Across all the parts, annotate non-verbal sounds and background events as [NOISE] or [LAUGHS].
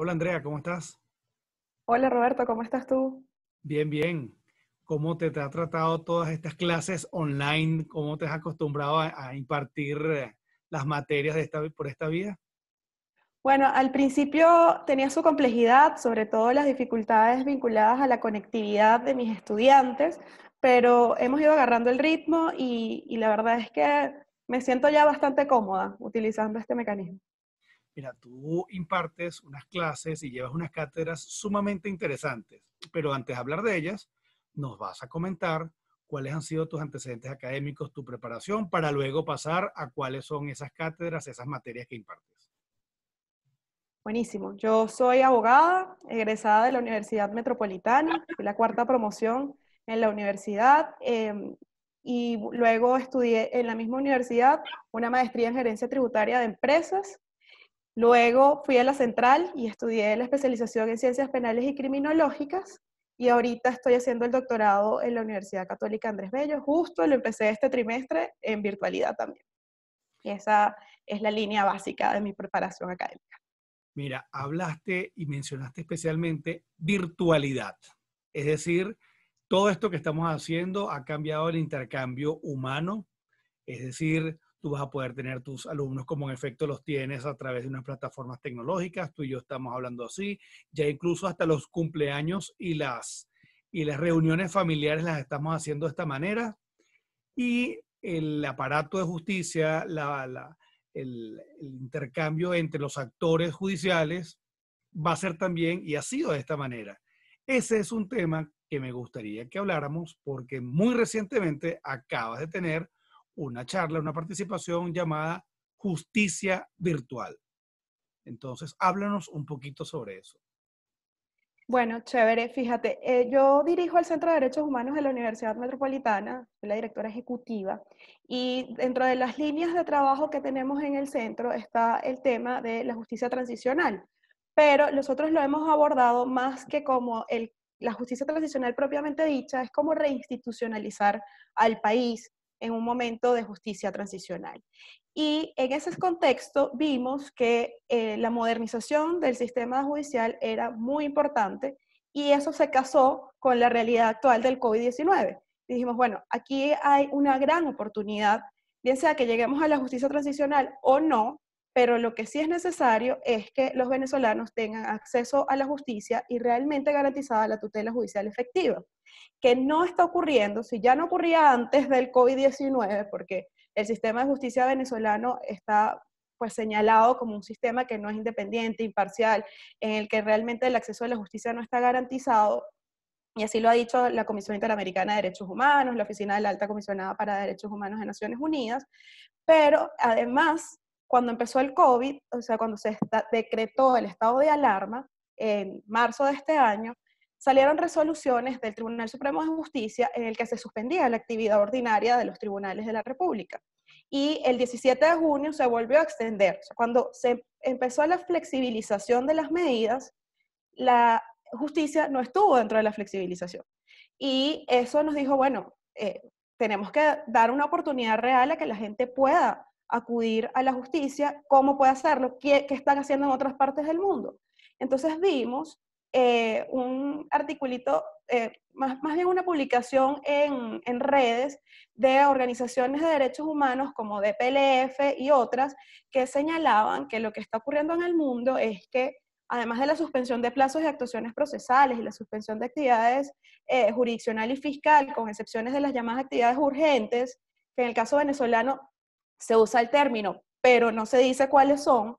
Hola Andrea, ¿cómo estás? Hola Roberto, ¿cómo estás tú? Bien, bien. ¿Cómo te, te ha tratado todas estas clases online? ¿Cómo te has acostumbrado a, impartir eh, las materias de esta, por esta vía? Bueno, al principio tenía su complejidad, sobre todo las dificultades vinculadas a la conectividad de mis estudiantes, pero hemos ido agarrando el ritmo y la verdad es que me siento ya bastante cómoda utilizando este mecanismo mira, tú impartes unas clases y llevas unas cátedras sumamente interesantes, pero antes de hablar de ellas, nos vas a comentar cuáles han sido tus antecedentes académicos, tu preparación, para luego pasar a cuáles son esas cátedras, esas materias que impartes. Buenísimo. Yo soy abogada, egresada de la Universidad Metropolitana, fui la cuarta promoción en la universidad em, y luego estudié en la misma universidad una maestría en gerencia tributaria de empresas Luego fui a la central y estudié la especialización en ciencias penales y criminológicas y ahorita estoy haciendo el doctorado en la Universidad Católica Andrés Bello, justo lo empecé este trimestre en virtualidad también. esa es la línea básica de mi preparación académica. Mira, hablaste y mencionaste especialmente virtualidad, es decir, todo esto que estamos haciendo ha cambiado el intercambio humano, es decir, tú vas a poder tener tus alumnos como en efecto los tienes a través de unas plataformas tecnológicas, tú y yo estamos hablando así, ya incluso hasta los cumpleaños y las, y las reuniones familiares las estamos haciendo de esta manera. Y el aparato de justicia, la, la, el, el intercambio entre los actores judiciales va a ser también y ha sido de esta manera. Ese es un tema que me gustaría que habláramos porque muy recientemente acabas de tener una charla, una participación llamada Justicia Virtual. Entonces, háblanos un poquito sobre eso. Bueno, chévere, fíjate, eh, yo dirijo el Centro de Derechos Humanos de la Universidad Metropolitana, soy la directora ejecutiva, y dentro de las líneas de trabajo que tenemos en el centro está el tema de la justicia transicional, pero nosotros lo hemos abordado más que como el, la justicia transicional propiamente dicha, es como reinstitucionalizar al país, en un momento de justicia transicional. Y en ese contexto vimos que eh, la modernización del sistema judicial era muy importante y eso se casó con la realidad actual del COVID-19. Dijimos, bueno, aquí hay una gran oportunidad, bien sea que lleguemos a la justicia transicional o no, pero lo que sí es necesario es que los venezolanos tengan acceso a la justicia y realmente garantizada la tutela judicial efectiva que no está ocurriendo, si ya no ocurría antes del COVID-19, porque el sistema de justicia venezolano está pues señalado como un sistema que no es independiente, imparcial, en el que realmente el acceso a la justicia no está garantizado, y así lo ha dicho la Comisión Interamericana de Derechos Humanos, la Oficina de la Alta Comisionada para Derechos Humanos de Naciones Unidas, pero además, cuando empezó el COVID, o sea, cuando se decretó el estado de alarma en marzo de este año, salieron resoluciones del Tribunal Supremo de Justicia en el que se suspendía la actividad ordinaria de los tribunales de la República. Y el 17 de junio se volvió a extender. Cuando se empezó la flexibilización de las medidas, la justicia no estuvo dentro de la flexibilización. Y eso nos dijo, bueno, eh, tenemos que dar una oportunidad real a que la gente pueda acudir a la justicia, cómo puede hacerlo, qué, qué están haciendo en otras partes del mundo. Entonces vimos eh, un articulito, eh, más, más, bien una publicación en, redes de organizaciones de derechos humanos como DPLF y otras que señalaban que lo que está ocurriendo en el mundo es que además de la suspensión de plazos de actuaciones procesales y la suspensión de actividades eh, jurisdiccional y fiscal, con excepciones de las llamadas actividades urgentes, que en el caso venezolano se usa el término, pero no se dice cuáles son,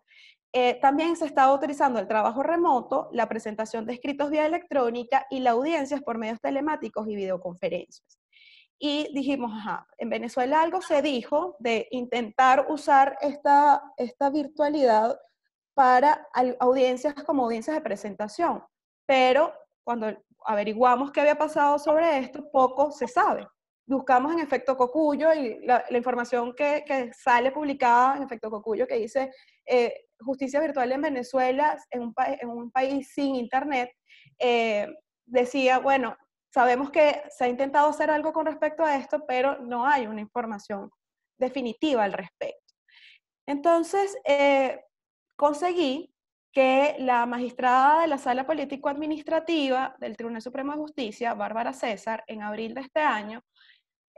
eh, también se estaba utilizando el trabajo remoto, la presentación de escritos vía electrónica y la audiencias por medios telemáticos y videoconferencias. Y dijimos, ajá, en Venezuela algo se dijo de intentar usar esta, virtualidad para audiencias como audiencias de presentación, pero cuando averiguamos qué había pasado sobre esto, poco se sabe. Buscamos en efecto Cocuyo y la, información que, sale publicada en efecto Cocuyo que dice eh, Justicia Virtual en Venezuela, en un, país sin Internet, eh, decía, bueno, sabemos que se ha intentado hacer algo con respecto a esto, pero no hay una información definitiva al respecto. Entonces, eh, conseguí que la magistrada de la Sala Político-Administrativa del Tribunal Supremo de Justicia, Bárbara César, en abril de este año,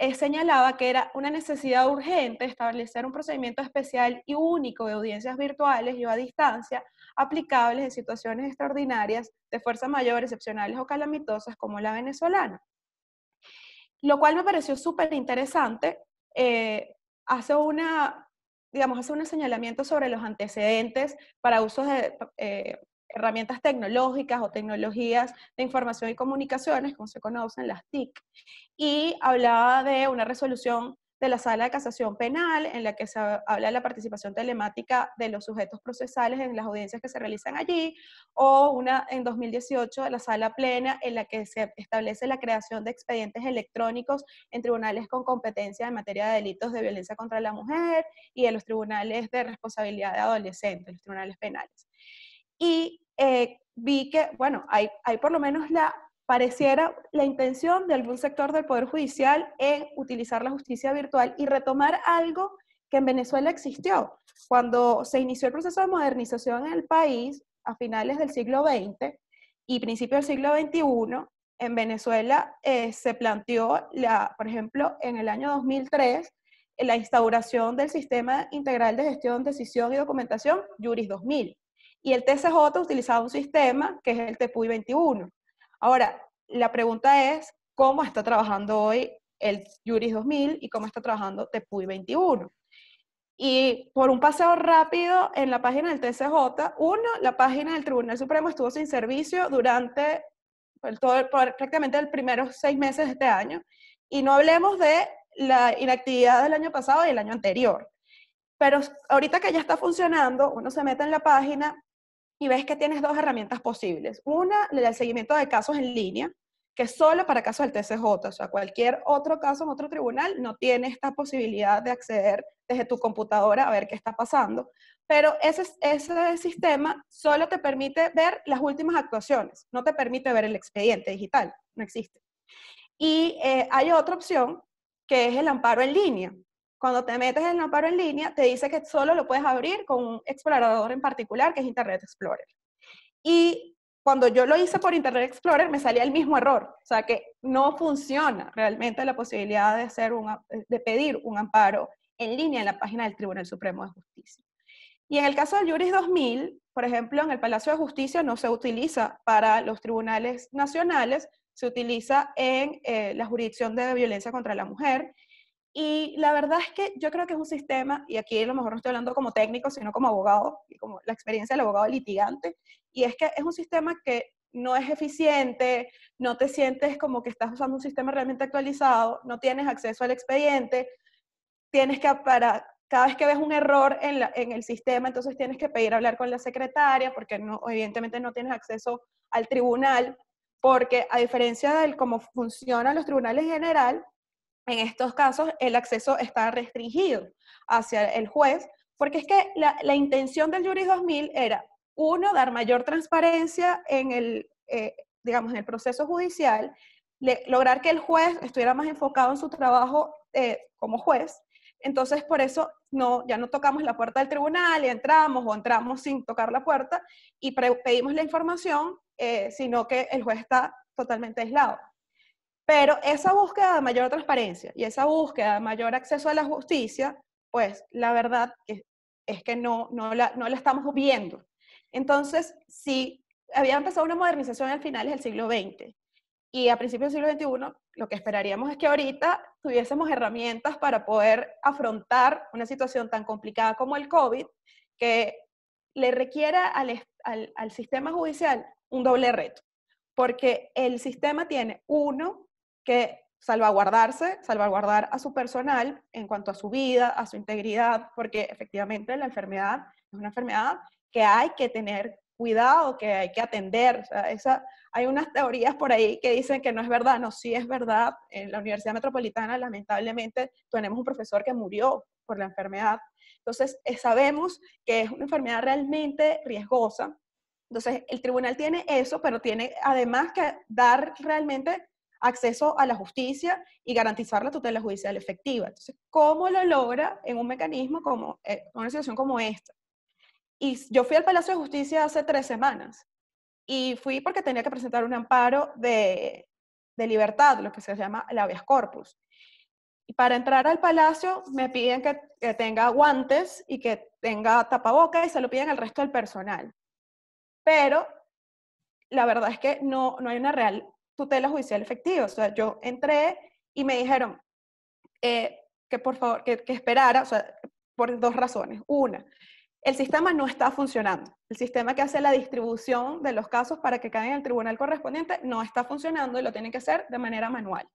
eh, señalaba que era una necesidad urgente establecer un procedimiento especial y único de audiencias virtuales y o a distancia aplicables en situaciones extraordinarias de fuerza mayor, excepcionales o calamitosas como la venezolana. Lo cual me pareció súper interesante. Eh, hace una, digamos, hace un señalamiento sobre los antecedentes para usos de, eh, herramientas tecnológicas o tecnologías de información y comunicaciones, como se conocen las TIC, y hablaba de una resolución de la Sala de Casación Penal, en la que se habla de la participación telemática de los sujetos procesales en las audiencias que se realizan allí, o una en 2018 de la Sala Plena, en la que se establece la creación de expedientes electrónicos en tribunales con competencia en materia de delitos de violencia contra la mujer y en los tribunales de responsabilidad de adolescentes, los tribunales penales y eh, vi que, bueno, hay, hay por lo menos la pareciera la intención de algún sector del Poder Judicial en utilizar la justicia virtual y retomar algo que en Venezuela existió. Cuando se inició el proceso de modernización en el país a finales del siglo XX y principios del siglo XXI, en Venezuela eh, se planteó, la, por ejemplo, en el año 2003, la instauración del Sistema Integral de Gestión, Decisión y Documentación, Juris 2000. Y el TSJ utilizaba un sistema que es el TPUI 21. Ahora, la pregunta es, ¿cómo está trabajando hoy el Juris 2000 y cómo está trabajando TPUI 21? Y por un paseo rápido en la página del TCJ, uno, la página del Tribunal Supremo estuvo sin servicio durante todo, prácticamente los primeros seis meses de este año. Y no hablemos de la inactividad del año pasado y el año anterior. Pero ahorita que ya está funcionando, uno se mete en la página y ves que tienes dos herramientas posibles. Una, el seguimiento de casos en línea, que solo para casos del TCJ, o sea, cualquier otro caso en otro tribunal no tiene esta posibilidad de acceder desde tu computadora a ver qué está pasando. Pero ese, ese sistema solo te permite ver las últimas actuaciones, no te permite ver el expediente digital, no existe. Y eh, hay otra opción que es el amparo en línea, cuando te metes en Amparo en línea, te dice que solo lo puedes abrir con un explorador en particular, que es Internet Explorer. Y cuando yo lo hice por Internet Explorer, me salía el mismo error. O sea que no funciona realmente la posibilidad de, hacer un, de pedir un amparo en línea en la página del Tribunal Supremo de Justicia. Y en el caso de Juris 2000, por ejemplo, en el Palacio de Justicia no se utiliza para los tribunales nacionales, se utiliza en eh, la jurisdicción de violencia contra la mujer y la verdad es que yo creo que es un sistema, y aquí a lo mejor no estoy hablando como técnico, sino como abogado, y como la experiencia del abogado litigante, y es que es un sistema que no es eficiente, no te sientes como que estás usando un sistema realmente actualizado, no tienes acceso al expediente, tienes que, para, cada vez que ves un error en, el sistema, entonces tienes que pedir hablar con la secretaria, porque no, evidentemente no tienes acceso al tribunal, porque a diferencia de cómo funcionan los tribunales en general, en estos casos el acceso está restringido hacia el juez, porque es que la, intención del Juris 2000 era, uno, dar mayor transparencia en el, eh, digamos, en el proceso judicial, lograr que el juez estuviera más enfocado en su trabajo eh, como juez. Entonces, por eso no, ya no tocamos la puerta del tribunal y entramos o entramos sin tocar la puerta y pedimos la información, eh, sino que el juez está totalmente aislado. Pero esa búsqueda de mayor transparencia y esa búsqueda de mayor acceso a la justicia, pues la verdad es, que no, no, la, no la estamos viendo. Entonces, si había empezado una modernización al final del siglo XX y a principios del siglo XXI lo que esperaríamos es que ahorita tuviésemos herramientas para poder afrontar una situación tan complicada como el COVID que le requiera al, al, al sistema judicial un doble reto, porque el sistema tiene, uno, que salvaguardarse, salvaguardar a su personal en cuanto a su vida, a su integridad, porque efectivamente la enfermedad es una enfermedad que hay que tener cuidado, que hay que atender. esa, hay unas teorías por ahí que dicen que no es verdad, no, sí es verdad. En la Universidad Metropolitana, lamentablemente, tenemos un profesor que murió por la enfermedad. Entonces, eh, sabemos que es una enfermedad realmente riesgosa. Entonces, el tribunal tiene eso, pero tiene además que dar realmente acceso a la justicia y garantizar la tutela judicial efectiva. Entonces, ¿cómo lo logra en un mecanismo como en eh, una situación como esta? Y yo fui al Palacio de Justicia hace tres semanas y fui porque tenía que presentar un amparo de, libertad, lo que se llama el habeas corpus. Y para entrar al palacio me piden que, tenga guantes y que tenga tapaboca y se lo piden al resto del personal. Pero la verdad es que no, no hay una real tutela judicial efectiva. O sea, yo entré y me dijeron eh, que por favor, que, que esperara, o sea, por dos razones. Una, el sistema no está funcionando. El sistema que hace la distribución de los casos para que caigan en el tribunal correspondiente no está funcionando y lo tienen que hacer de manera manual.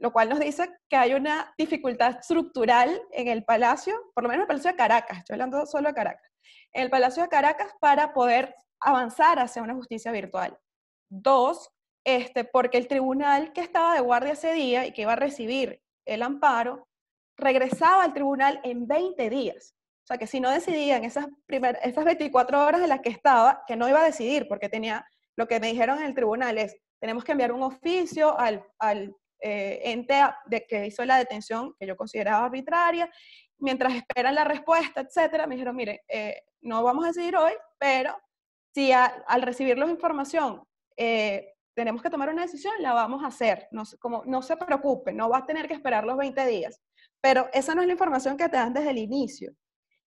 Lo cual nos dice que hay una dificultad estructural en el Palacio, por lo menos en el Palacio de Caracas, estoy hablando solo de Caracas, en el Palacio de Caracas para poder avanzar hacia una justicia virtual. Dos, este, porque el tribunal que estaba de guardia ese día y que iba a recibir el amparo, regresaba al tribunal en 20 días. O sea, que si no decidía en esas, primer, 24 horas en las que estaba, que no iba a decidir, porque tenía, lo que me dijeron en el tribunal es, tenemos que enviar un oficio al, eh, ente de que hizo la detención, que yo consideraba arbitraria, mientras esperan la respuesta, etcétera, me dijeron, mire, eh, no vamos a decidir hoy, pero si al recibir la información eh, tenemos que tomar una decisión, la vamos a hacer. No, como, no se preocupe, no vas a tener que esperar los 20 días. Pero esa no es la información que te dan desde el inicio.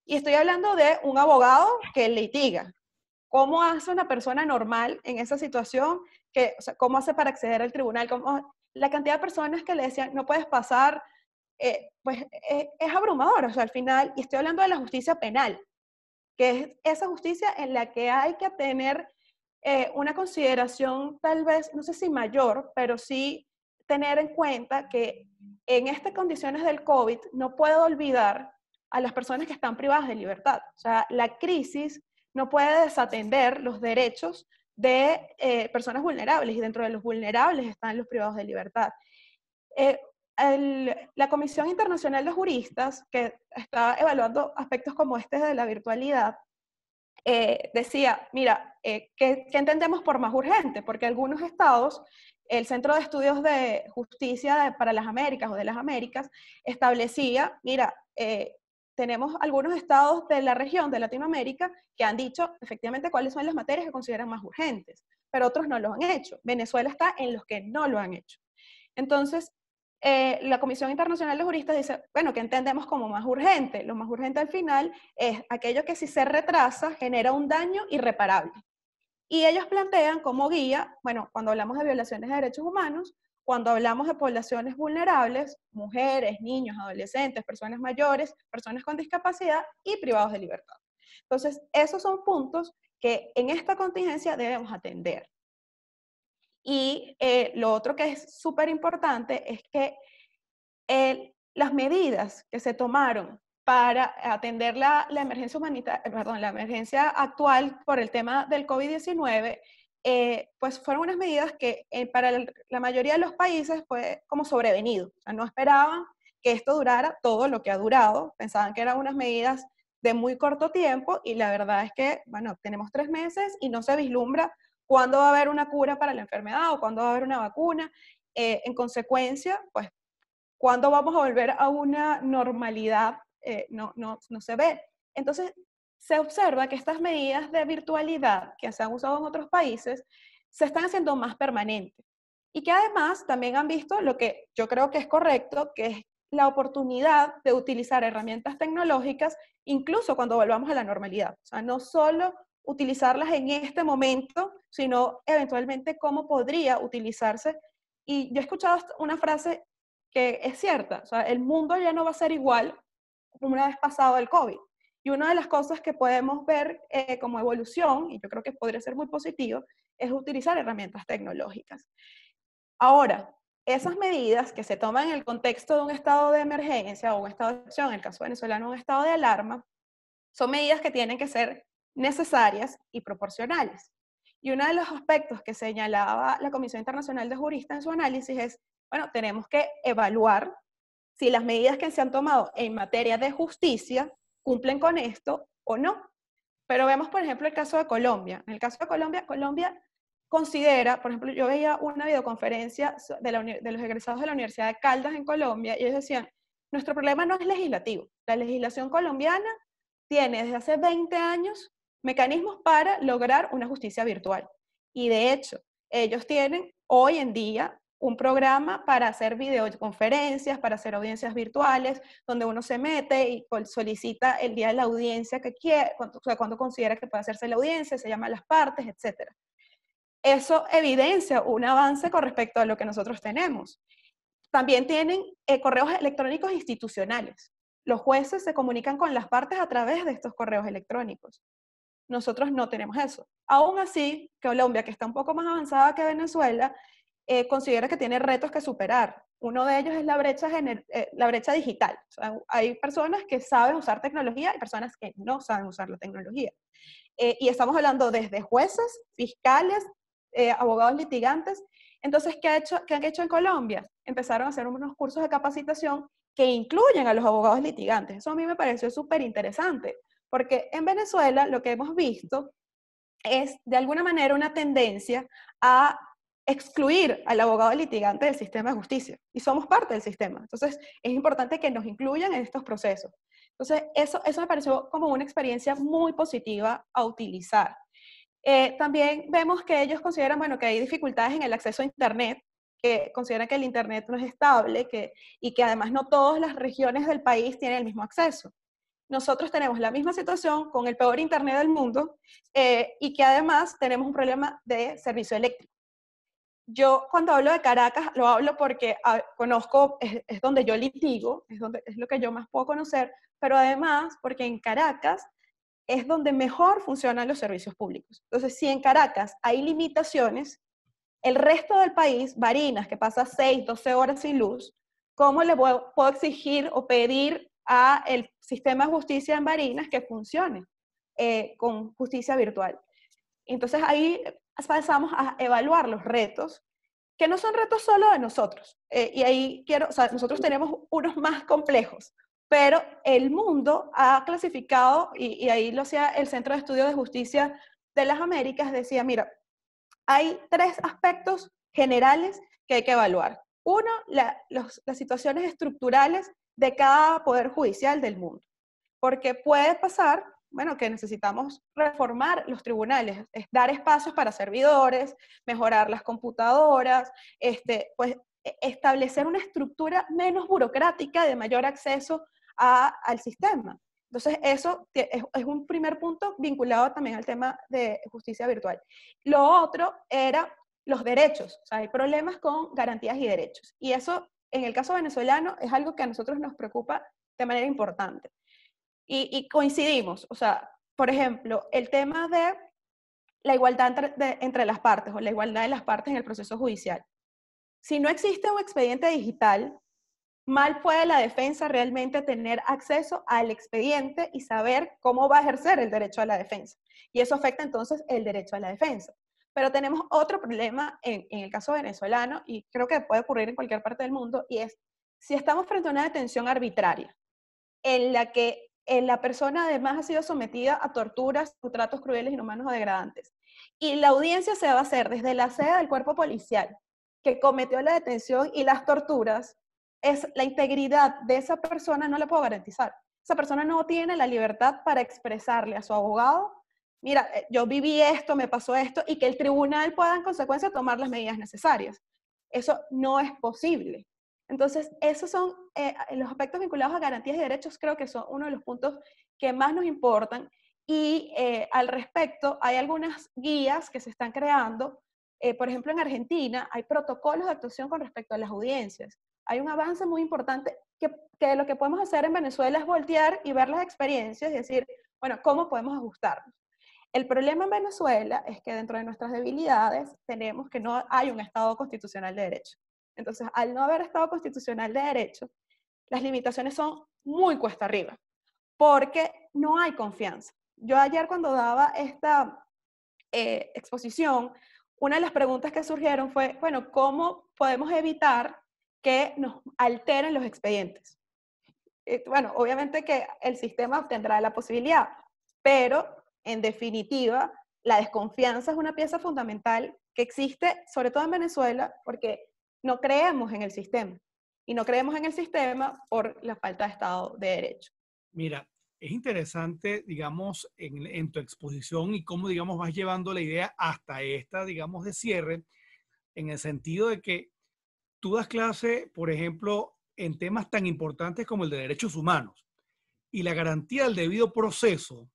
Y estoy hablando de un abogado que litiga. ¿Cómo hace una persona normal en esa situación? Que, ¿Cómo hace para acceder al tribunal? ¿Cómo, la cantidad de personas que le decían, no puedes pasar, eh, pues e, es abrumador. O sea, al final, y estoy hablando de la justicia penal, que es esa justicia en la que hay que tener eh, una consideración tal vez, no sé si mayor, pero sí tener en cuenta que en estas condiciones del COVID no puedo olvidar a las personas que están privadas de libertad. O sea, la crisis no puede desatender los derechos de eh, personas vulnerables y dentro de los vulnerables están los privados de libertad. Eh, la Comisión Internacional de Juristas, que está evaluando aspectos como este de la virtualidad, eh, decía, mira, eh, ¿qué, entendemos por más urgente? Porque algunos estados, el Centro de Estudios de Justicia para las Américas o de las Américas, establecía, mira, eh, tenemos algunos estados de la región de Latinoamérica que han dicho efectivamente cuáles son las materias que consideran más urgentes, pero otros no lo han hecho. Venezuela está en los que no lo han hecho. Entonces, eh, la Comisión Internacional de Juristas dice, bueno, que entendemos como más urgente? Lo más urgente al final es aquello que si se retrasa genera un daño irreparable. Y ellos plantean como guía, bueno, cuando hablamos de violaciones de derechos humanos, cuando hablamos de poblaciones vulnerables, mujeres, niños, adolescentes, personas mayores, personas con discapacidad y privados de libertad. Entonces, esos son puntos que en esta contingencia debemos atender. Y eh, lo otro que es súper importante es que eh, las medidas que se tomaron para atender la, emergencia humanitaria, eh, perdón, la emergencia actual por el tema del COVID-19, pues fueron unas medidas que para la mayoría de los países fue como sobrevenido. O sea, no esperaban que esto durara todo lo que ha durado. Pensaban que eran unas medidas de muy corto tiempo y la verdad es que, bueno, tenemos tres meses y no se vislumbra cuándo va a haber una cura para la enfermedad o cuándo va a haber una vacuna. Eh, en consecuencia, pues, cuándo vamos a volver a una normalidad, eh, no, no, no se ve. Entonces, se observa que estas medidas de virtualidad que se han usado en otros países se están haciendo más permanentes y que además también han visto lo que yo creo que es correcto, que es la oportunidad de utilizar herramientas tecnológicas incluso cuando volvamos a la normalidad. O sea, no solo utilizarlas en este momento, sino eventualmente cómo podría utilizarse. Y yo he escuchado una frase que es cierta, o sea, el mundo ya no va a ser igual una vez pasado el COVID. Y una de las cosas que podemos ver eh, como evolución, y yo creo que podría ser muy positivo, es utilizar herramientas tecnológicas. Ahora, esas medidas que se toman en el contexto de un estado de emergencia o un estado de acción, en el caso venezolano, un estado de alarma, son medidas que tienen que ser necesarias y proporcionales. Y uno de los aspectos que señalaba la Comisión Internacional de Juristas en su análisis es, bueno, tenemos que evaluar si las medidas que se han tomado en materia de justicia cumplen con esto o no. Pero vemos, por ejemplo, el caso de Colombia. En el caso de Colombia, Colombia considera, por ejemplo, yo veía una videoconferencia de, los egresados de la Universidad de Caldas en Colombia y ellos decían, nuestro problema no es legislativo. La legislación colombiana tiene desde hace 20 años mecanismos para lograr una justicia virtual. Y de hecho, ellos tienen hoy en día un programa para hacer videoconferencias, para hacer audiencias virtuales, donde uno se mete y solicita el día de la audiencia que quiere, o sea, cuando considera que puede hacerse la audiencia, se llama las partes, etc. Eso evidencia un avance con respecto a lo que nosotros tenemos. También tienen eh, correos electrónicos institucionales. Los jueces se comunican con las partes a través de estos correos electrónicos. Nosotros no tenemos eso. Aún así, Colombia, que está un poco más avanzada que Venezuela, eh, considera que tiene retos que superar. Uno de ellos es la brecha, eh, digital. hay personas que saben usar tecnología y personas que no saben usar la tecnología. Eh, y estamos hablando desde jueces, fiscales, abogados litigantes. Entonces, ¿qué, ha hecho, ¿qué han hecho en Colombia? Empezaron a hacer unos cursos de capacitación que incluyen a los abogados litigantes. Eso a mí me pareció súper interesante, porque en Venezuela lo que hemos visto es de alguna manera una tendencia a excluir al abogado litigante del sistema de justicia. Y somos parte del sistema. Entonces, es importante que nos incluyan en estos procesos. Entonces, eso, eso me pareció como una experiencia muy positiva a utilizar. Eh, también vemos que ellos consideran, bueno, que hay dificultades en el acceso a Internet, que consideran que el Internet no es estable que, y que además no todas las regiones del país tienen el mismo acceso nosotros tenemos la misma situación con el peor Internet del mundo eh, y que además tenemos un problema de servicio eléctrico. Yo cuando hablo de Caracas lo hablo porque ah, conozco, es, donde yo litigo, es, donde, es lo que yo más puedo conocer, pero además porque en Caracas es donde mejor funcionan los servicios públicos. Entonces, si en Caracas hay limitaciones, el resto del país, Barinas, que pasa 6, 12 horas sin luz, ¿cómo le puedo exigir o pedir a el sistema de justicia en Barinas que funcione eh, con justicia virtual. Entonces ahí pasamos a evaluar los retos, que no son retos solo de nosotros. Eh, y ahí quiero, o sea, nosotros tenemos unos más complejos, pero el mundo ha clasificado, y, ahí lo hacía el Centro de Estudios de Justicia de las Américas, decía, mira, hay tres aspectos generales que hay que evaluar. Uno, las situaciones estructurales de cada poder judicial del mundo. Porque puede pasar, bueno, que necesitamos reformar los tribunales, dar espacios para servidores, mejorar las computadoras, este, pues e-, establecer una estructura menos burocrática de mayor acceso al sistema. Entonces, eso es un primer punto vinculado también al tema de justicia virtual. Lo otro era los derechos, o sea, hay problemas con garantías y derechos. Y eso en el caso venezolano es algo que a nosotros nos preocupa de manera importante. Y, coincidimos, o sea, por ejemplo, el tema de la igualdad entre las partes o la igualdad de las partes en el proceso judicial. Si no existe un expediente digital, mal puede la defensa realmente tener acceso al expediente y saber cómo va a ejercer el derecho a la defensa. Y eso afecta entonces el derecho a la defensa. Pero tenemos otro problema en, el caso venezolano, y creo que puede ocurrir en cualquier parte del mundo, y es si estamos frente a una detención arbitraria, en la que la persona además ha sido sometida a torturas, tratos crueles, inhumanos o degradantes, y la audiencia se va a hacer desde la sede del cuerpo policial que cometió la detención y las torturas, es la integridad de esa persona no la puedo garantizar. Esa persona no tiene la libertad para expresarle a su abogado mira, eh, yo viví esto, me pasó esto, y que el tribunal pueda en consecuencia tomar las medidas necesarias. Eso no es posible. Entonces, esos son eh, los aspectos vinculados a garantías y derechos, creo que son uno de los puntos que más nos importan. Y eh, al respecto, hay algunas guías que se están creando. por ejemplo, en Argentina hay protocolos de actuación con respecto a las audiencias. Hay un avance muy importante que, que lo que podemos hacer en Venezuela es voltear y ver las experiencias y decir, bueno, ¿cómo podemos ajustarnos? El problema en Venezuela es que dentro de nuestras debilidades tenemos que no hay un Estado constitucional de derecho. Entonces, al no haber Estado constitucional de derecho, las limitaciones son muy cuesta arriba, porque no hay confianza. Yo ayer cuando daba esta eh, exposición, una de las preguntas que surgieron fue, bueno, ¿cómo podemos evitar que nos alteren los expedientes? Eh, bueno, obviamente que el sistema tendrá la posibilidad, pero en definitiva, la desconfianza es una pieza fundamental que existe, sobre todo en Venezuela, porque no creemos en el sistema. Y no creemos en el sistema por la falta de Estado de Derecho. Mira, es interesante, digamos, en, tu exposición y cómo, digamos, vas llevando la idea hasta esta, digamos, de cierre, en el sentido de que tú das clase, por ejemplo, en temas tan importantes como el de derechos humanos y la garantía del debido proceso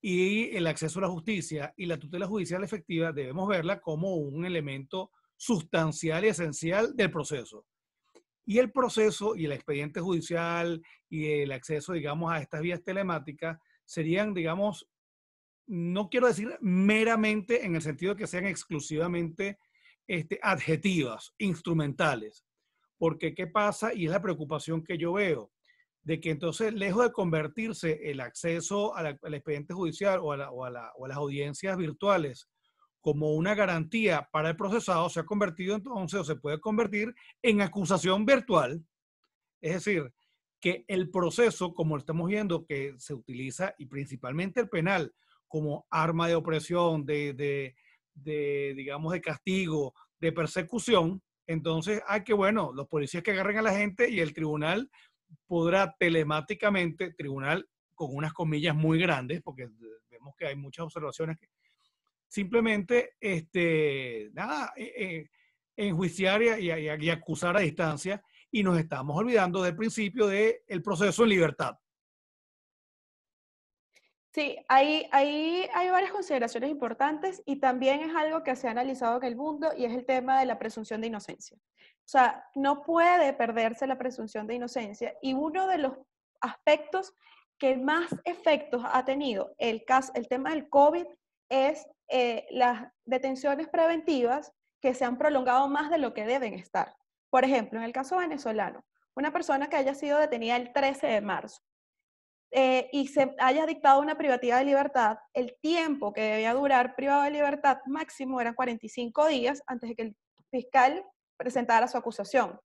y el acceso a la justicia y la tutela judicial efectiva debemos verla como un elemento sustancial y esencial del proceso. Y el proceso y el expediente judicial y el acceso, digamos, a estas vías telemáticas serían, digamos, no quiero decir meramente en el sentido de que sean exclusivamente este, adjetivas, instrumentales, porque ¿qué pasa? Y es la preocupación que yo veo de que entonces, lejos de convertirse el acceso al expediente judicial o a, las audiencias virtuales como una garantía para el procesado, se ha convertido entonces o se puede convertir en acusación virtual. Es decir, que el proceso, como estamos viendo, que se utiliza y principalmente el penal como arma de opresión, de, digamos, de castigo, de persecución, entonces, hay que bueno, los policías que agarren a la gente y el tribunal podrá telemáticamente, tribunal con unas comillas muy grandes, porque vemos que hay muchas observaciones que simplemente, este, nada, eh, eh, enjuiciar y, acusar a distancia y nos estamos olvidando del principio del proceso en libertad. Sí, ahí, ahí hay varias consideraciones importantes y también es algo que se ha analizado en el mundo y es el tema de la presunción de inocencia. O sea, no puede perderse la presunción de inocencia y uno de los aspectos que más efectos ha tenido el, el tema del COVID es eh, las detenciones preventivas que se han prolongado más de lo que deben estar. Por ejemplo, en el caso venezolano, una persona que haya sido detenida el 13 de marzo eh, y se haya dictado una privativa de libertad, el tiempo que debía durar privado de libertad máximo eran 45 días antes de que el fiscal presentara su acusación.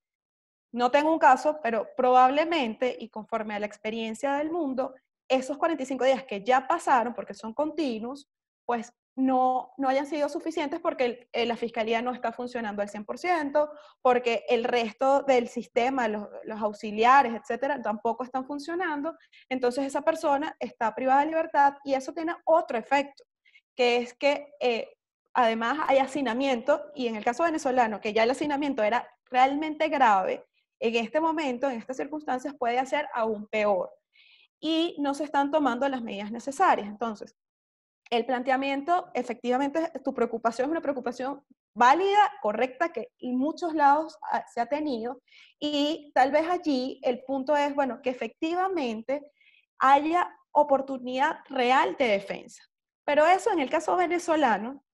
No tengo un caso, pero probablemente y conforme a la experiencia del mundo, esos 45 días que ya pasaron, porque son continuos, pues no, no hayan sido suficientes porque eh, la fiscalía no está funcionando al 100%, porque el resto del sistema, los, auxiliares, etcétera, tampoco están funcionando. Entonces esa persona está privada de libertad y eso tiene otro efecto, que es que eh, además hay hacinamiento, y en el caso venezolano, que ya el hacinamiento era realmente grave, en este momento, en estas circunstancias, puede hacer aún peor. Y no se están tomando las medidas necesarias. Entonces, el planteamiento, efectivamente, tu preocupación es una preocupación válida, correcta, que en muchos lados ah, se ha tenido. Y tal vez allí el punto es, bueno, que efectivamente haya oportunidad real de defensa. Pero eso en el caso venezolano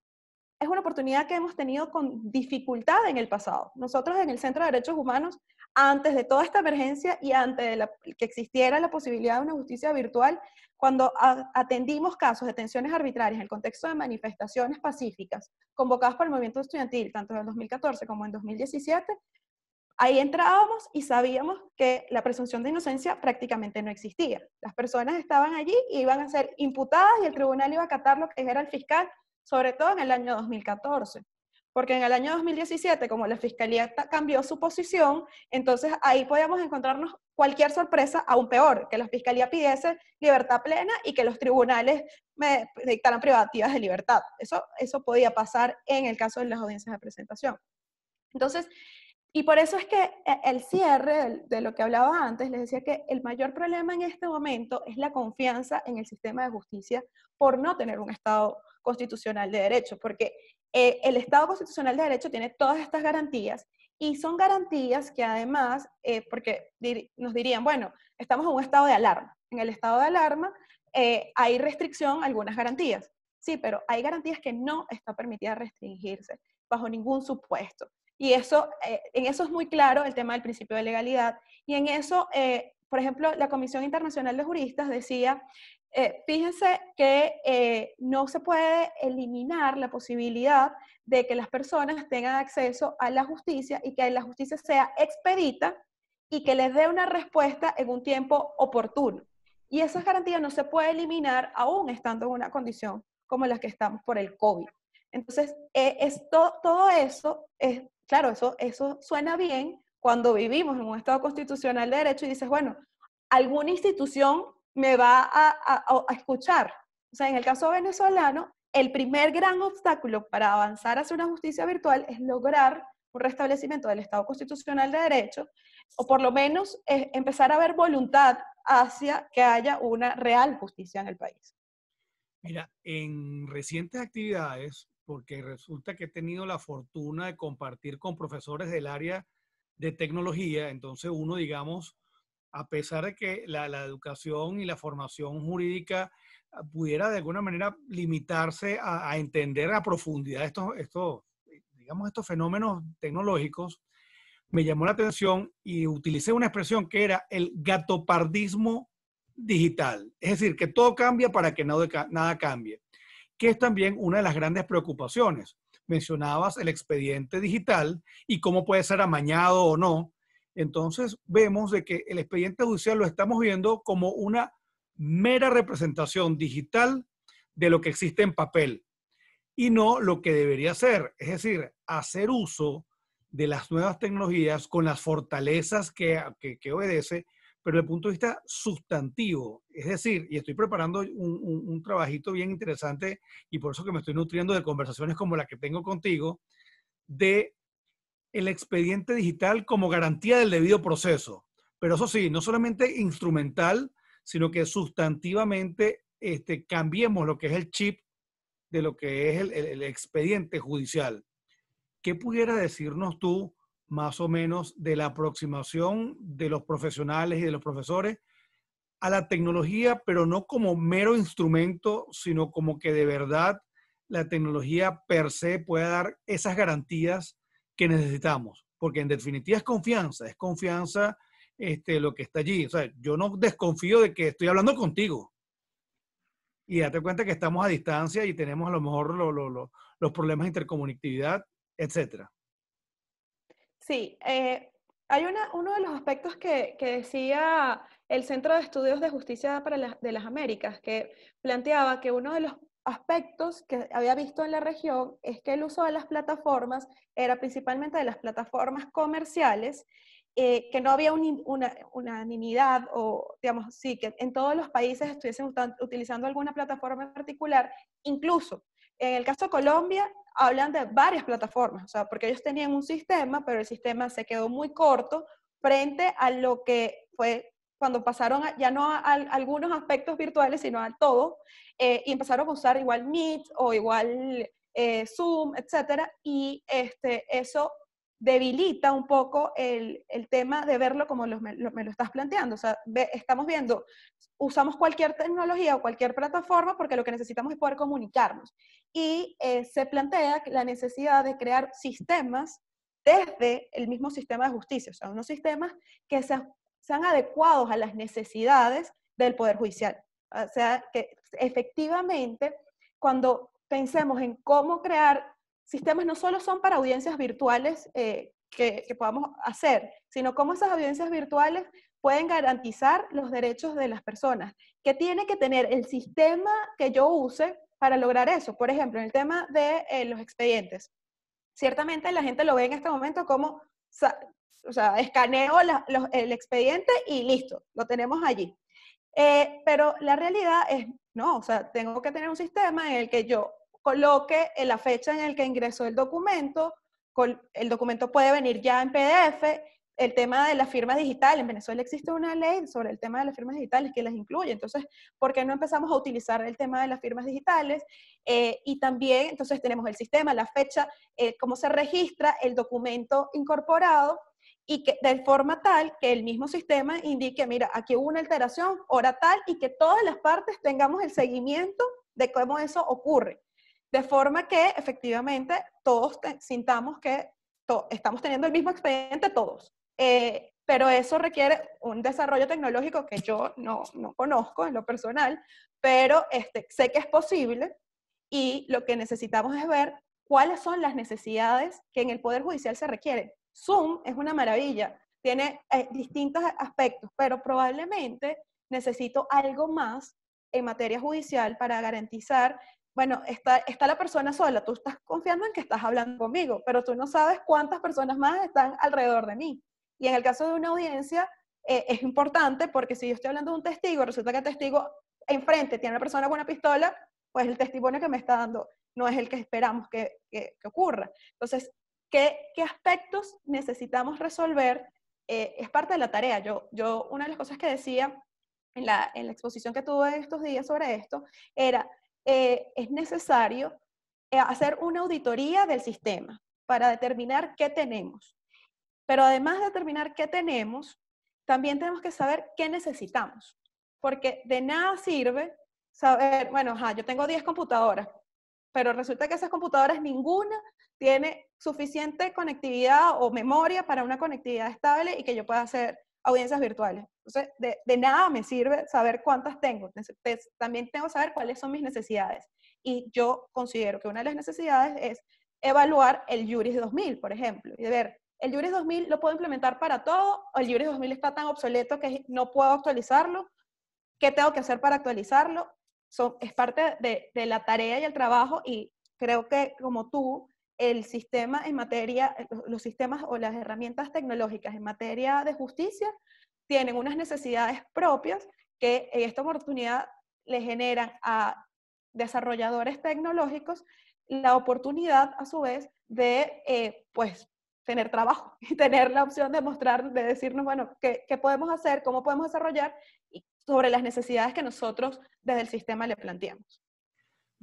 es una oportunidad que hemos tenido con dificultad en el pasado. Nosotros en el Centro de Derechos Humanos, antes de toda esta emergencia y antes de que existiera la posibilidad de una justicia virtual, cuando atendimos casos de detenciones arbitrarias en el contexto de manifestaciones pacíficas convocadas por el movimiento estudiantil, tanto en 2014 como en 2017, ahí entrábamos y sabíamos que la presunción de inocencia prácticamente no existía. Las personas estaban allí y iban a ser imputadas y el tribunal iba a catar lo que era el fiscal sobre todo en el año 2014. Porque en el año 2017, como la Fiscalía cambió su posición, entonces ahí podíamos encontrarnos cualquier sorpresa aún peor, que la Fiscalía pidiese libertad plena y que los tribunales me dictaran privativas de libertad. Eso, eso podía pasar en el caso de las audiencias de presentación. Entonces, y por eso es que eh, el cierre de lo que hablaba antes, les decía que el mayor problema en este momento es la confianza en el sistema de justicia por no tener un Estado constitucional de derecho, porque eh, el Estado constitucional de derecho tiene todas estas garantías y son garantías que además, eh, porque nos dirían, bueno, estamos en un estado de alarma. En el estado de alarma eh, hay restricción a algunas garantías. Sí, pero hay garantías que no está permitida restringirse bajo ningún supuesto. Y eso, en eso es muy claro el tema del principio de legalidad. Y en eso, por ejemplo, la Comisión Internacional de Juristas decía eh, fíjense que eh, no se puede eliminar la posibilidad de que las personas tengan acceso a la justicia y que la justicia sea expedita y que les dé una respuesta en un tiempo oportuno. Y esas garantías no se puede eliminar aún estando en una condición como las que estamos por el COVID. Entonces, eh, todo eso, es, claro, eso, eso suena bien cuando vivimos en un Estado constitucional de derecho y dices, bueno, alguna institución me va a, escuchar. O sea, en el caso venezolano, el primer gran obstáculo para avanzar hacia una justicia virtual es lograr un restablecimiento del Estado constitucional de derecho, o por lo menos e, empezar a ver voluntad hacia que haya una real justicia en el país. Mira, en recientes actividades, porque resulta que he tenido la fortuna de compartir con profesores del área de tecnología, entonces uno, digamos, a pesar de que la, educación y la formación jurídica ah, pudiera de alguna manera limitarse a, entender a profundidad estos, estos, digamos, estos fenómenos tecnológicos, me llamó la atención y utilicé una expresión que era el gatopardismo digital. Es decir, que todo cambia para que nada cambie, que es también una de las grandes preocupaciones. Mencionabas el expediente digital y cómo puede ser amañado o no entonces vemos de que el expediente judicial lo estamos viendo como una mera representación digital de lo que existe en papel y no lo que debería ser, es decir, hacer uso de las nuevas tecnologías con las fortalezas que, obedece, pero desde el punto de vista sustantivo. Es decir, y estoy preparando un, trabajito bien interesante y por eso que me estoy nutriendo de conversaciones como la que tengo contigo, de el expediente digital como garantía del debido proceso. Pero eso sí, no solamente instrumental, sino que sustantivamente este, cambiemos lo que es el chip de lo que es el, expediente judicial. ¿Qué pudiera decirnos tú más o menos de la aproximación de los profesionales y de los profesores a la tecnología, pero no como mero instrumento, sino como que de verdad la tecnología per se pueda dar esas garantías que necesitamos, porque en definitiva es confianza, es confianza este, lo que está allí. O sea, yo no desconfío de que estoy hablando contigo. Y date cuenta que estamos a distancia y tenemos a lo mejor los problemas de intercomunicatividad, etc. Sí, eh, hay una, uno de los aspectos que, que, decía el Centro de Estudios de Justicia para las de las Américas, que planteaba que uno de los aspectos que había visto en la región es que el uso de las plataformas era principalmente de las plataformas comerciales, eh, que no había una unanimidad o, digamos, sí, que en todos los países estuviesen utilizando alguna plataforma particular, incluso en el caso de Colombia, hablan de varias plataformas, o sea, porque ellos tenían un sistema, pero el sistema se quedó muy corto frente a lo que fue cuando pasaron ya no a, algunos aspectos virtuales, sino a todo, eh, y empezaron a usar igual Meet o igual eh, Zoom, etcétera, y este, eso debilita un poco el, el tema de verlo como me, lo, estás planteando. O sea, estamos viendo, usamos cualquier tecnología o cualquier plataforma porque lo que necesitamos es poder comunicarnos. Y eh, se plantea la necesidad de crear sistemas desde el mismo sistema de justicia, o sea, unos sistemas que sean sean adecuados a las necesidades del Poder Judicial. O sea, que efectivamente, cuando pensemos en cómo crear sistemas, no solo son para audiencias virtuales eh, que, podamos hacer, sino cómo esas audiencias virtuales pueden garantizar los derechos de las personas. ¿Qué tiene que tener el sistema que yo use para lograr eso? Por ejemplo, en el tema de eh, los expedientes. Ciertamente la gente lo ve en este momento como o sea, escaneo el expediente y listo, lo tenemos allí. Eh, pero la realidad es, no, o sea, tengo que tener un sistema en el que yo coloque la fecha en el que ingresó el documento, el documento puede venir ya en PDF, el tema de las firmas digitales, en Venezuela existe una ley sobre el tema de las firmas digitales que las incluye, entonces, ¿por qué no empezamos a utilizar el tema de las firmas digitales? Eh, y también, entonces, tenemos el sistema, la fecha, eh, cómo se registra el documento incorporado, y que de forma tal que el mismo sistema indique, mira, aquí hubo una alteración, hora tal, y que todas las partes tengamos el seguimiento de cómo eso ocurre. De forma que efectivamente todos sintamos que estamos teniendo el mismo expediente todos. Eh, pero eso requiere un desarrollo tecnológico que yo no, no conozco en lo personal, pero este, sé que es posible y lo que necesitamos es ver cuáles son las necesidades que en el Poder Judicial se requieren. Zoom es una maravilla, tiene eh, distintos aspectos, pero probablemente necesito algo más en materia judicial para garantizar, bueno, está, está la persona sola, tú estás confiando en que estás hablando conmigo, pero tú no sabes cuántas personas más están alrededor de mí. Y en el caso de una audiencia, eh, es importante porque si yo estoy hablando de un testigo, resulta que el testigo enfrente tiene una persona con una pistola, pues el testimonio que me está dando no es el que esperamos que, que ocurra. Entonces, ¿Qué, aspectos necesitamos resolver? Eh, es parte de la tarea. Yo, yo, una de las cosas que decía en la, en la exposición que tuve estos días sobre esto era, eh, es necesario eh, hacer una auditoría del sistema para determinar qué tenemos. Pero además de determinar qué tenemos, también tenemos que saber qué necesitamos. Porque de nada sirve saber, bueno, yo tengo 10 computadoras, pero resulta que esas computadoras ninguna tiene suficiente conectividad o memoria para una conectividad estable y que yo pueda hacer audiencias virtuales. Entonces, de, de nada me sirve saber cuántas tengo. Pues, también tengo que saber cuáles son mis necesidades. Y yo considero que una de las necesidades es evaluar el Juris 2000, por ejemplo, y ver, ¿el Juris 2000 lo puedo implementar para todo o el Juris 2000 está tan obsoleto que no puedo actualizarlo? ¿Qué tengo que hacer para actualizarlo? es parte de, de la tarea y el trabajo y creo que como tú el sistema en materia, eh, los sistemas o las herramientas tecnológicas en materia de justicia tienen unas necesidades propias que en esta oportunidad le generan a desarrolladores tecnológicos la oportunidad, a su vez, de eh, pues, tener trabajo [LAUGHS] y tener la opción de mostrar, de decirnos, bueno, ¿qué, qué podemos hacer, cómo podemos desarrollar sobre las necesidades que nosotros desde el sistema le planteamos.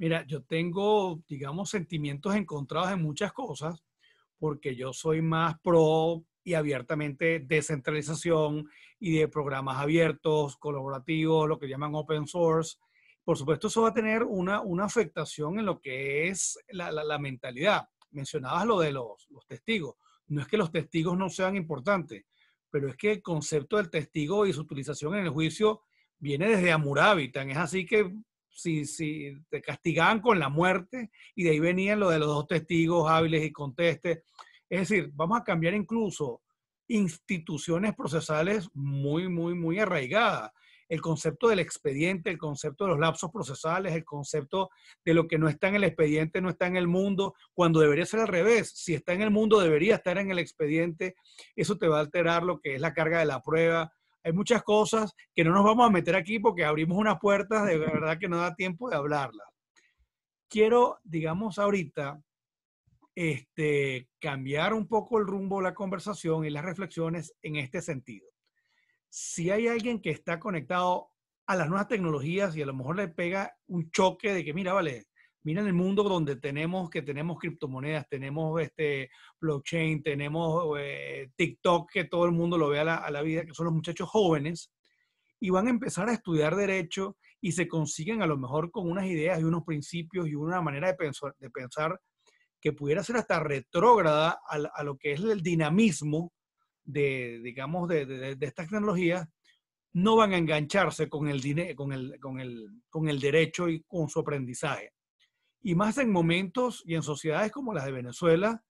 Mira, yo tengo, digamos, sentimientos encontrados en muchas cosas, porque yo soy más pro y abiertamente descentralización y de programas abiertos, colaborativos, lo que llaman open source. Por supuesto, eso va a tener una, una afectación en lo que es la, mentalidad. Mencionabas lo de los, testigos. No es que los testigos no sean importantes, pero es que el concepto del testigo y su utilización en el juicio viene desde Amurabi. es así que si, si te castigaban con la muerte y de ahí venían lo de los dos testigos hábiles y contestes. Es decir, vamos a cambiar incluso instituciones procesales muy, muy, muy arraigadas. El concepto del expediente, el concepto de los lapsos procesales, el concepto de lo que no está en el expediente, no está en el mundo, cuando debería ser al revés. Si está en el mundo, debería estar en el expediente. Eso te va a alterar lo que es la carga de la prueba, hay muchas cosas que no nos vamos a meter aquí porque abrimos unas puertas de verdad que no da tiempo de hablarlas. Quiero, digamos, ahorita este, cambiar un poco el rumbo de la conversación y las reflexiones en este sentido. Si hay alguien que está conectado a las nuevas tecnologías y a lo mejor le pega un choque de que, mira, vale, Mira en el mundo donde tenemos que tenemos criptomonedas, tenemos este blockchain, tenemos eh, TikTok, que todo el mundo lo ve a la, vida, que son los muchachos jóvenes, y van a empezar a estudiar derecho y se consiguen a lo mejor con unas ideas y unos principios y una manera de pensar, de pensar que pudiera ser hasta retrógrada a, a lo que es el dinamismo de, digamos, de, de, de, estas tecnologías, no van a engancharse con el, con, el, con, el, con el derecho y con su aprendizaje y más en momentos y en sociedades como las de Venezuela,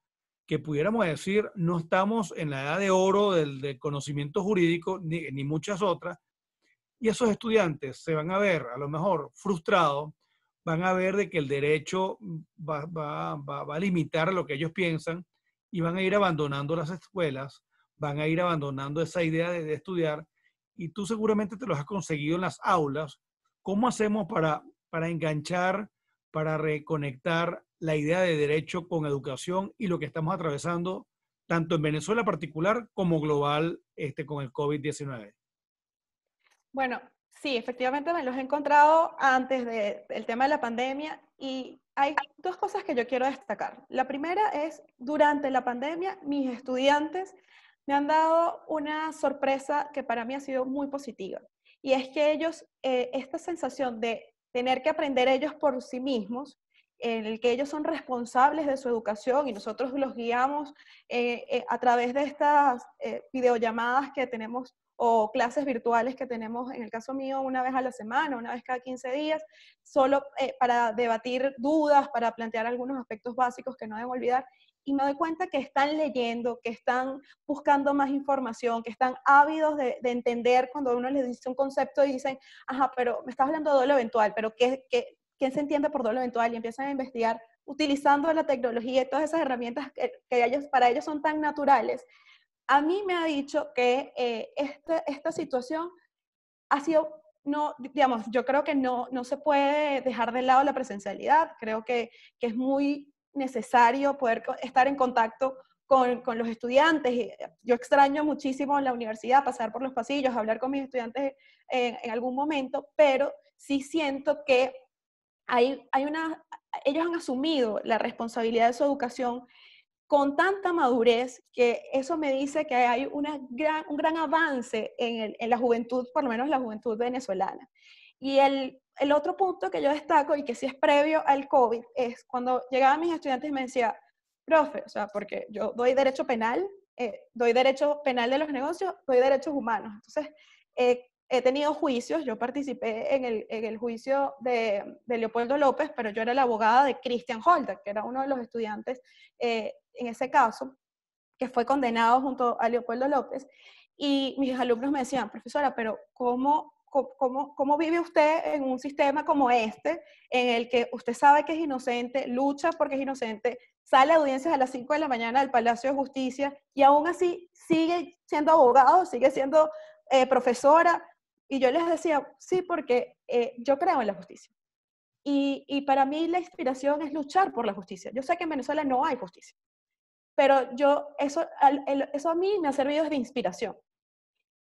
que pudiéramos decir no estamos en la edad de oro del, conocimiento jurídico, ni, muchas otras, y esos estudiantes se van a ver a lo mejor frustrados, van a ver de que el derecho va, a limitar lo que ellos piensan y van a ir abandonando las escuelas, van a ir abandonando esa idea de, estudiar, y tú seguramente te lo has conseguido en las aulas. ¿Cómo hacemos para, para enganchar? para reconectar la idea de derecho con educación y lo que estamos atravesando tanto en Venezuela particular como global este, con el COVID-19? Bueno, sí, efectivamente me los he encontrado antes del tema de la pandemia y hay dos cosas que yo quiero destacar. La primera es, durante la pandemia, mis estudiantes me han dado una sorpresa que para mí ha sido muy positiva. Y es que ellos, eh, esta sensación de tener que aprender ellos por sí mismos, en el que ellos son responsables de su educación y nosotros los guiamos eh, eh, a través de estas eh, videollamadas que tenemos o clases virtuales que tenemos, en el caso mío, una vez a la semana, una vez cada 15 días, solo para debatir dudas, para plantear algunos aspectos básicos que no deben olvidar y me doy cuenta que están leyendo, que están buscando más información, que están ávidos de, entender cuando uno les dice un concepto y dicen, ajá, pero me estás hablando de doble eventual, pero ¿qué, qué, se entiende por doble eventual? Y empiezan a investigar utilizando la tecnología y todas esas herramientas que, que ellos, para ellos son tan naturales. A mí me ha dicho que eh, esta, esta situación ha sido no, digamos, yo creo que no, no se puede dejar de lado la presencialidad, creo que, que es muy necesario poder estar en contacto con, con, los estudiantes. Eh, yo extraño muchísimo la universidad, pasar por los pasillos, hablar con mis estudiantes en, algún momento, pero sí siento que hay, hay una, ellos han asumido la responsabilidad de su educación con tanta madurez que eso me dice que hay una gran, un gran avance en, en la juventud, por lo menos la juventud venezolana. Y el, el otro punto que yo destaco y que sí es previo al COVID es cuando llegaban mis estudiantes y me decía, profe, o sea, porque yo doy derecho penal, eh, doy derecho penal de los negocios, doy derechos humanos. Entonces, eh, he tenido juicios, yo participé en el, en el juicio de, de, Leopoldo López, pero yo era la abogada de Christian Holder, que era uno de los estudiantes eh, en ese caso, que fue condenado junto a Leopoldo López. Y mis alumnos me decían, profesora, pero ¿cómo cómo, cómo vive usted en un sistema como este, en el que usted sabe que es inocente, lucha porque es inocente, sale a audiencias a las 5 de la mañana al Palacio de Justicia y aún así sigue siendo abogado, sigue siendo eh, profesora. Y yo les decía, sí, porque eh, yo creo en la justicia. Y, y, para mí la inspiración es luchar por la justicia. Yo sé que en Venezuela no hay justicia, pero yo, eso, eso a mí me ha servido de inspiración.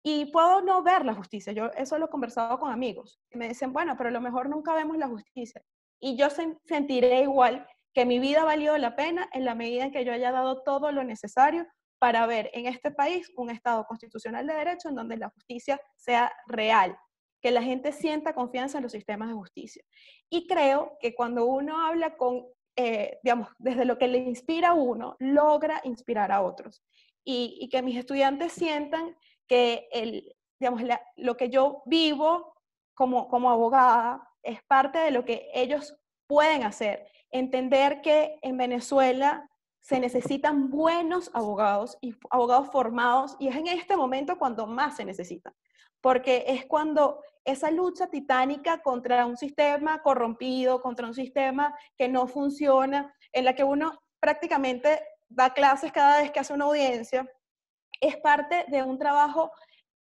Y puedo no ver la justicia. Yo eso lo he conversado con amigos. Me dicen, bueno, pero a lo mejor nunca vemos la justicia. Y yo sentiré igual que mi vida ha valido la pena en la medida en que yo haya dado todo lo necesario para ver en este país un Estado constitucional de derecho en donde la justicia sea real, que la gente sienta confianza en los sistemas de justicia. Y creo que cuando uno habla con, eh, digamos, desde lo que le inspira a uno, logra inspirar a otros. y que mis estudiantes sientan que el, digamos, lo que yo vivo como, como abogada es parte de lo que ellos pueden hacer. Entender que en Venezuela se necesitan buenos abogados y abogados formados y es en este momento cuando más se necesitan, porque es cuando esa lucha titánica contra un sistema corrompido, contra un sistema que no funciona, en la que uno prácticamente da clases cada vez que hace una audiencia, es parte de un trabajo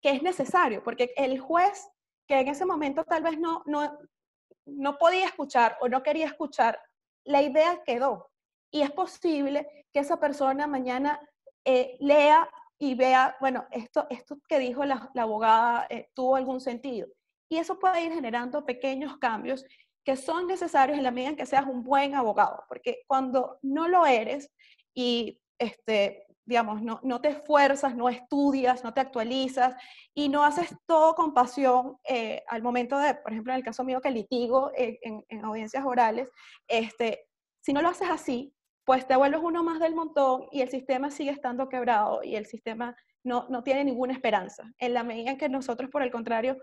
que es necesario, porque el juez que en ese momento tal vez no, no, podía escuchar o no quería escuchar, la idea quedó. Y es posible que esa persona mañana eh, lea y vea, bueno, esto, esto que dijo la, abogada eh, tuvo algún sentido. Y eso puede ir generando pequeños cambios que son necesarios en la medida en que seas un buen abogado, porque cuando no lo eres y este, digamos, no, te esfuerzas, no estudias, no te actualizas y no haces todo con pasión eh, al momento de, por ejemplo, en el caso mío que litigo eh, en, audiencias orales, este, si no lo haces así, pues te vuelves uno más del montón y el sistema sigue estando quebrado y el sistema no, no tiene ninguna esperanza. En la medida en que nosotros, por el contrario,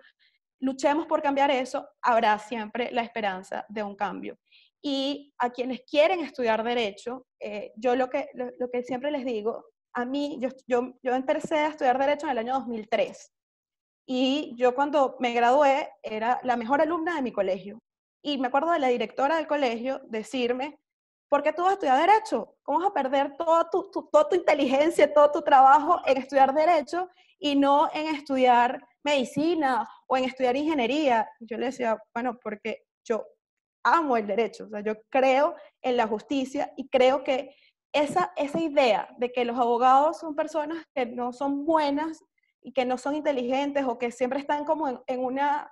luchemos por cambiar eso, habrá siempre la esperanza de un cambio. Y a quienes quieren estudiar derecho, eh, yo lo que, lo, que siempre les digo, a mí, yo, yo, empecé a estudiar derecho en el año 2003 y yo cuando me gradué era la mejor alumna de mi colegio. Y me acuerdo de la directora del colegio decirme, ¿por qué tú vas a estudiar derecho? ¿Cómo vas a perder toda tu, toda tu inteligencia, todo tu trabajo en estudiar derecho y no en estudiar medicina o en estudiar ingeniería? yo le decía, bueno, porque yo amo el derecho, o sea, yo creo en la justicia y creo que esa, esa idea de que los abogados son personas que no son buenas y que no son inteligentes o que siempre están como en, una,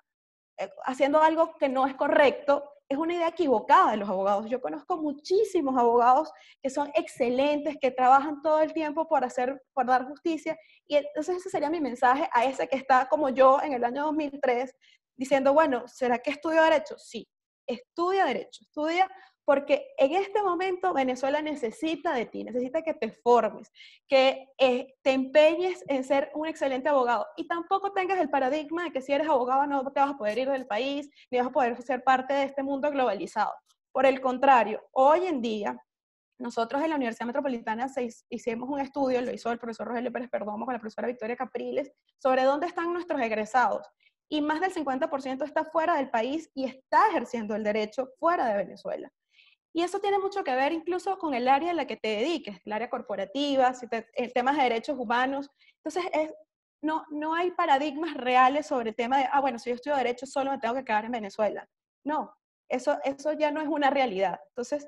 eh, haciendo algo que no es correcto, es una idea equivocada de los abogados. Yo conozco muchísimos abogados que son excelentes, que trabajan todo el tiempo por hacer, por dar justicia. Y entonces ese sería mi mensaje a ese que está como yo en el año 2003, diciendo, bueno, ¿será que estudio derecho? Sí, estudia derecho, estudia porque en este momento Venezuela necesita de ti, necesita que te formes, que eh, te empeñes en ser un excelente abogado y tampoco tengas el paradigma de que si eres abogado no te vas a poder ir del país, ni vas a poder ser parte de este mundo globalizado. Por el contrario, hoy en día nosotros en la Universidad Metropolitana hicimos un estudio, lo hizo el profesor Rogelio Pérez Perdomo con la profesora Victoria Capriles, sobre dónde están nuestros egresados y más del 50% está fuera del país y está ejerciendo el derecho fuera de Venezuela. Y eso tiene mucho que ver incluso con el área en la que te dediques, el área corporativa, si el temas de derechos humanos. Entonces, es, no, no hay paradigmas reales sobre el tema de, ah, bueno, si yo estudio derecho solo me tengo que quedar en Venezuela. No, eso, eso ya no es una realidad. Entonces,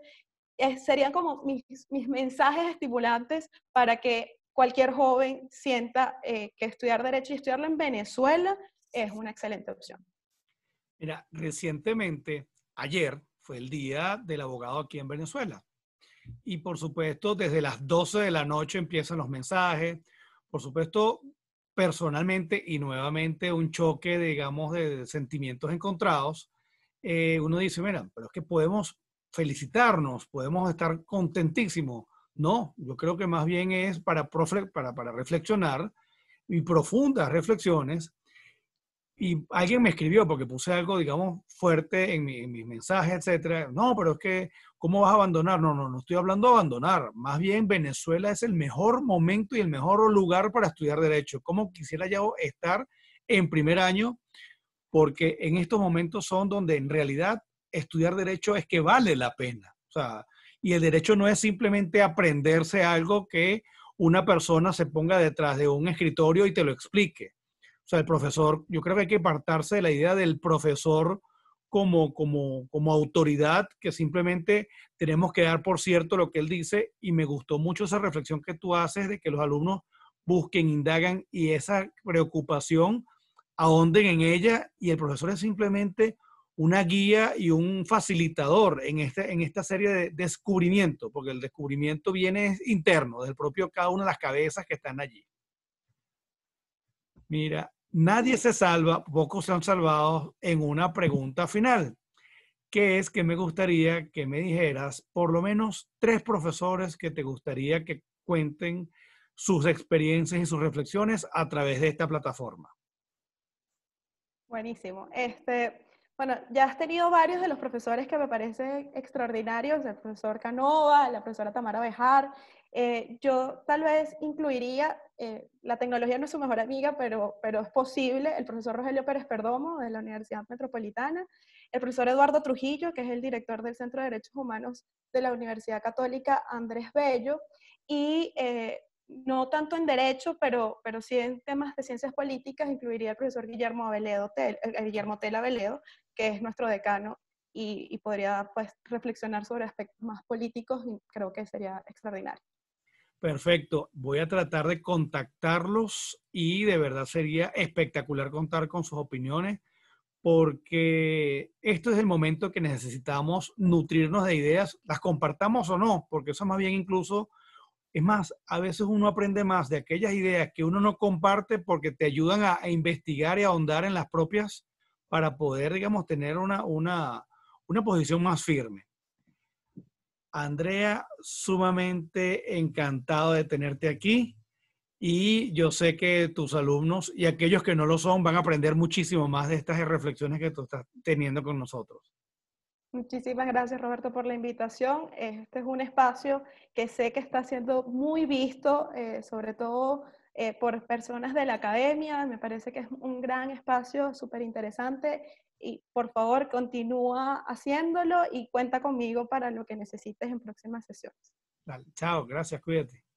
serían como mis, mis, mensajes estimulantes para que cualquier joven sienta eh, que estudiar derecho y estudiarlo en Venezuela es una excelente opción. Mira, recientemente, ayer, fue el día del abogado aquí en Venezuela. Y por supuesto, desde las 12 de la noche empiezan los mensajes. Por supuesto, personalmente y nuevamente un choque, digamos, de sentimientos encontrados. Eh, uno dice, mira, pero es que podemos felicitarnos, podemos estar contentísimos. No, yo creo que más bien es para, para, para reflexionar y profundas reflexiones y alguien me escribió porque puse algo, digamos, fuerte en mi, mensajes, etc. etcétera. No, pero es que, ¿cómo vas a abandonar? No, no, no estoy hablando de abandonar. Más bien, Venezuela es el mejor momento y el mejor lugar para estudiar Derecho. ¿Cómo quisiera yo estar en primer año? Porque en estos momentos son donde en realidad estudiar Derecho es que vale la pena. O sea, y el Derecho no es simplemente aprenderse algo que una persona se ponga detrás de un escritorio y te lo explique sea, el profesor, yo creo que hay que apartarse de la idea del profesor como, autoridad, que simplemente tenemos que dar por cierto lo que él dice, y me gustó mucho esa reflexión que tú haces de que los alumnos busquen, indagan y esa preocupación ahonden en ella y el profesor es simplemente una guía y un facilitador en, este, en esta serie de descubrimiento, porque el descubrimiento viene interno, del propio cada una de las cabezas que están allí. Mira, Nadie se salva, pocos se han salvado en una pregunta final, que es que me gustaría que me dijeras por lo menos tres profesores que te gustaría que cuenten sus experiencias y sus reflexiones a través de esta plataforma. Buenísimo. Este, bueno, ya has tenido varios de los profesores que me parecen extraordinarios, el profesor Canova, la profesora Tamara Bejar, eh, yo tal vez incluiría, eh, la tecnología no es su mejor amiga, pero, es posible, el profesor Rogelio Pérez Perdomo de la Universidad Metropolitana, el profesor Eduardo Trujillo, que es el director del Centro de Derechos Humanos de la Universidad Católica Andrés Bello, y eh, no tanto en derecho, pero, pero sí en temas de ciencias políticas, incluiría al profesor Guillermo, Tel, Guillermo Tela Veledo, que es nuestro decano y, podría pues, reflexionar sobre aspectos más políticos y creo que sería extraordinario. Perfecto. Voy a tratar de contactarlos y de verdad sería espectacular contar con sus opiniones porque esto es el momento que necesitamos nutrirnos de ideas, las compartamos o no, porque eso más bien incluso, es más, a veces uno aprende más de aquellas ideas que uno no comparte porque te ayudan a, investigar y a ahondar en las propias para poder, digamos, tener una, una, una posición más firme. Andrea, sumamente encantado de tenerte aquí y yo sé que tus alumnos y aquellos que no lo son van a aprender muchísimo más de estas reflexiones que tú estás teniendo con nosotros. Muchísimas gracias Roberto por la invitación. Este es un espacio que sé que está siendo muy visto, eh, sobre todo eh, por personas de la academia. Me parece que es un gran espacio súper interesante y por favor continúa haciéndolo y cuenta conmigo para lo que necesites en próximas sesiones. chao, gracias, cuídate.